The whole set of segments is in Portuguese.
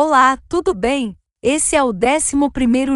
Olá, tudo bem? Esse é o 11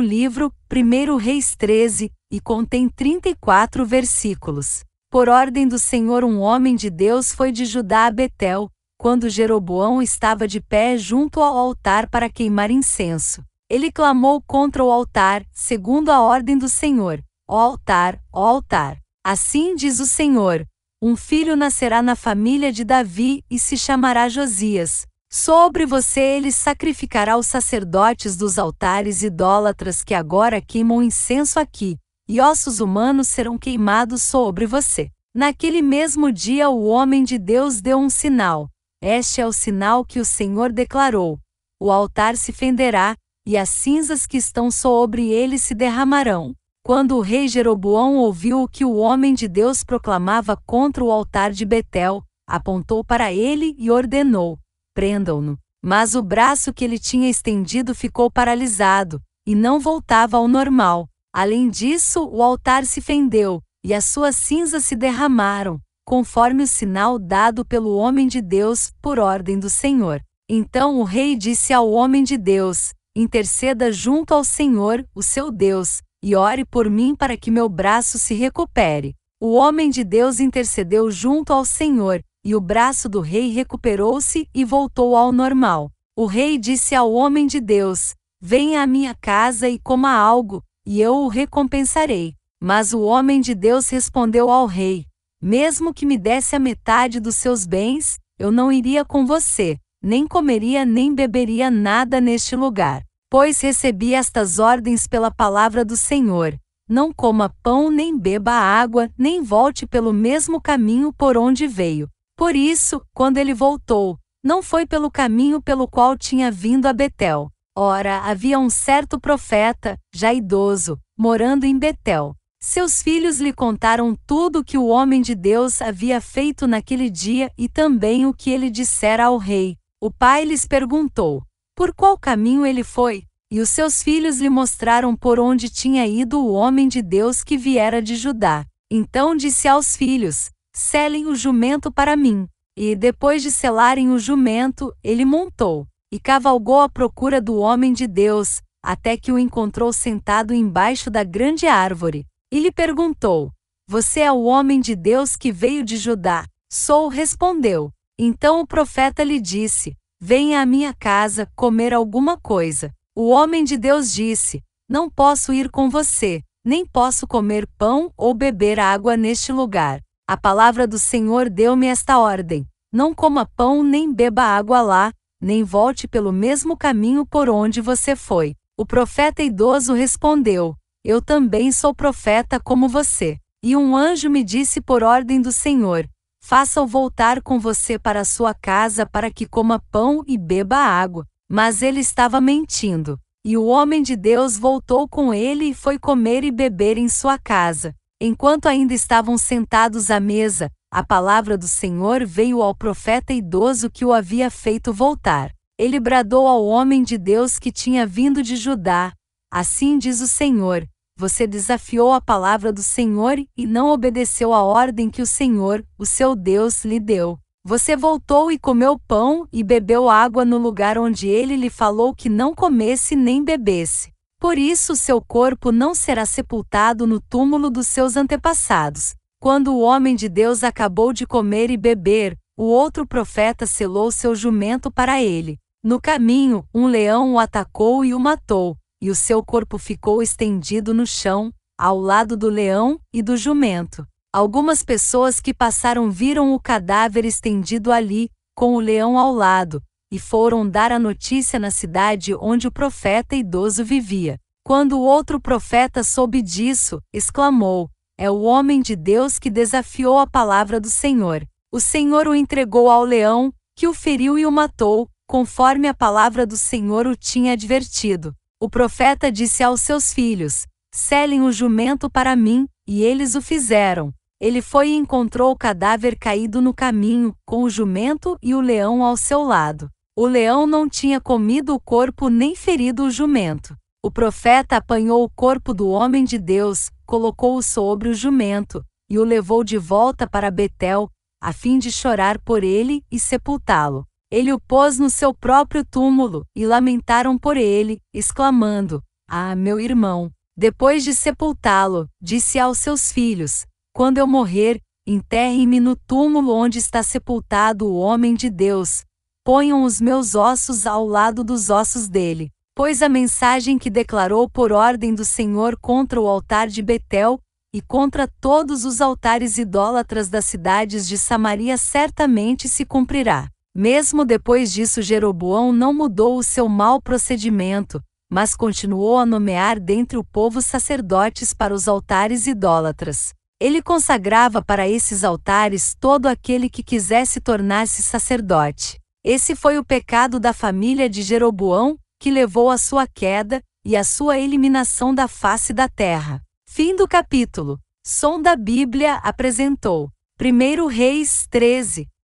livro, 1 Reis 13, e contém 34 versículos. Por ordem do Senhor um homem de Deus foi de Judá a Betel, quando Jeroboão estava de pé junto ao altar para queimar incenso. Ele clamou contra o altar, segundo a ordem do Senhor: Ó altar, ó altar! Assim diz o Senhor: Um filho nascerá na família de Davi e se chamará Josias, Sobre você ele sacrificará os sacerdotes dos altares idólatras que agora queimam incenso aqui, e ossos humanos serão queimados sobre você. Naquele mesmo dia o homem de Deus deu um sinal. Este é o sinal que o Senhor declarou: o altar se fenderá, e as cinzas que estão sobre ele se derramarão. Quando o rei Jeroboão ouviu o que o homem de Deus proclamava contra o altar de Betel, apontou para ele e ordenou: prendam-no. Mas o braço que ele tinha estendido ficou paralisado, e não voltava ao normal. Além disso, o altar se fendeu, e as suas cinzas se derramaram, conforme o sinal dado pelo homem de Deus, por ordem do Senhor. Então o rei disse ao homem de Deus: Interceda junto ao Senhor, o seu Deus, e ore por mim para que meu braço se recupere. O homem de Deus intercedeu junto ao Senhor, e o braço do rei recuperou-se e voltou ao normal. O rei disse ao homem de Deus: Venha à minha casa e coma algo, e eu o recompensarei. Mas o homem de Deus respondeu ao rei: Mesmo que me desse a metade dos seus bens, eu não iria com você, nem comeria nem beberia nada neste lugar. Pois recebi estas ordens pela palavra do Senhor: Não coma pão, nem beba água, nem volte pelo mesmo caminho por onde veio. Por isso, quando ele voltou, não foi pelo caminho pelo qual tinha vindo a Betel. Ora, havia um certo profeta, já idoso, morando em Betel. Seus filhos lhe contaram tudo o que o homem de Deus havia feito naquele dia e também o que ele dissera ao rei. O pai lhes perguntou: Por qual caminho ele foi? E os seus filhos lhe mostraram por onde tinha ido o homem de Deus que viera de Judá. Então disse aos filhos: selem o jumento para mim. E, depois de selarem o jumento, ele montou, e cavalgou à procura do homem de Deus, até que o encontrou sentado embaixo da grande árvore. E lhe perguntou: Você é o homem de Deus que veio de Judá? Sou, respondeu. Então o profeta lhe disse: Venha à minha casa comer alguma coisa. O homem de Deus disse: Não posso ir com você, nem posso comer pão ou beber água neste lugar. A palavra do Senhor deu-me esta ordem: não coma pão nem beba água lá, nem volte pelo mesmo caminho por onde você foi. O profeta idoso respondeu: Eu também sou profeta como você. E um anjo me disse por ordem do Senhor: Faça-o voltar com você para sua casa para que coma pão e beba água. Mas ele estava mentindo. E o homem de Deus voltou com ele e foi comer e beber em sua casa. Enquanto ainda estavam sentados à mesa, a palavra do Senhor veio ao profeta idoso que o havia feito voltar. Ele bradou ao homem de Deus que tinha vindo de Judá: Assim diz o Senhor: Você desafiou a palavra do Senhor e não obedeceu à ordem que o Senhor, o seu Deus, lhe deu. Você voltou e comeu pão e bebeu água no lugar onde ele lhe falou que não comesse nem bebesse. Por isso seu corpo não será sepultado no túmulo dos seus antepassados. Quando o homem de Deus acabou de comer e beber, o outro profeta selou seu jumento para ele. No caminho, um leão o atacou e o matou, e o seu corpo ficou estendido no chão, ao lado do leão e do jumento. Algumas pessoas que passaram viram o cadáver estendido ali, com o leão ao lado, e foram dar a notícia na cidade onde o profeta idoso vivia. Quando o outro profeta soube disso, exclamou: É o homem de Deus que desafiou a palavra do Senhor. O Senhor o entregou ao leão, que o feriu e o matou, conforme a palavra do Senhor o tinha advertido. O profeta disse aos seus filhos: Selem o jumento para mim, e eles o fizeram. Ele foi e encontrou o cadáver caído no caminho, com o jumento e o leão ao seu lado. O leão não tinha comido o corpo nem ferido o jumento. O profeta apanhou o corpo do homem de Deus, colocou-o sobre o jumento, e o levou de volta para Betel, a fim de chorar por ele e sepultá-lo. Ele o pôs no seu próprio túmulo, e lamentaram por ele, exclamando: Ah, meu irmão! Depois de sepultá-lo, disse aos seus filhos: Quando eu morrer, enterre-me no túmulo onde está sepultado o homem de Deus, ponham os meus ossos ao lado dos ossos dele. Pois a mensagem que declarou por ordem do Senhor contra o altar de Betel, e contra todos os altares idólatras das cidades de Samaria certamente se cumprirá. Mesmo depois disso, Jeroboão não mudou o seu mau procedimento, mas continuou a nomear dentre o povo sacerdotes para os altares idólatras. Ele consagrava para esses altares todo aquele que quisesse tornar-se sacerdote. Esse foi o pecado da família de Jeroboão, que levou à sua queda e à sua eliminação da face da terra. Fim do capítulo. Som da Bíblia apresentou. 1 Reis 13,